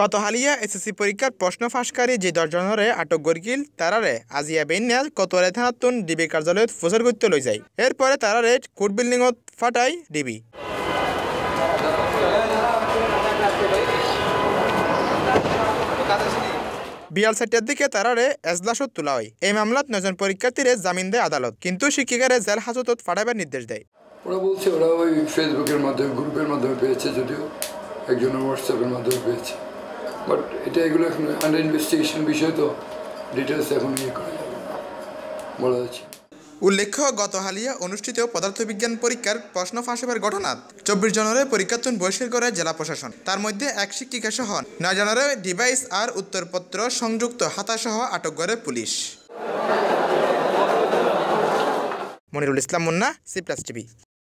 গত হালিয়া এসএসসি পরীক্ষার প্রশ্ন ফাঁসকারী যে দশজনরে আটক গরগিল তারারে আজিয়া বেন্যাল কতোয়ারে থানাতুন ডিবি কার্যালয়ত ফুসার করতে লই যায় এরপরে তারারে কোর্ট বিল্ডিংত ফাটাই ডিবি বিয়াল চারটার দিকে তারারে এজলাসত তোলা হয় এই মামলাত নজন পরীক্ষার্থীরে জামিন দেয় আদালত কিন্তু শিক্ষিকারে জেল হাজতত ফাটাইবার নির্দেশ দেয় ওরা বলছে ওরা ওই ফেসবুকের মাধ্যমে গ্রুপের মাধ্যমে পেয়েছে যদিও একজনের হোয়াটসঅ্যাপের মাধ্যমে পেয়েছে বাট এটা এগুলো এখন আন্ডার ইনভেস্টিগেশন বিষয় তো ডিটেলস এখন ইয়ে করা যাবে বলা যাচ্ছে উল্লেখ্য গত হালিয়া অনুষ্ঠিত পদার্থবিজ্ঞান পরীক্ষার প্রশ্ন হবার ঘটনা চব্বিশ জনের পরীক্ষার্থন বহিষ্কার করে জেলা প্রশাসন তার মধ্যে এক শিক্ষিকা সহ নয় জনের ডিভাইস আর উত্তরপত্র সংযুক্ত হাতাসহ আটক করে police Monirul Islam Munna C plus TV